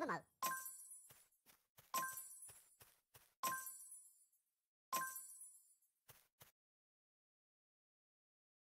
Rất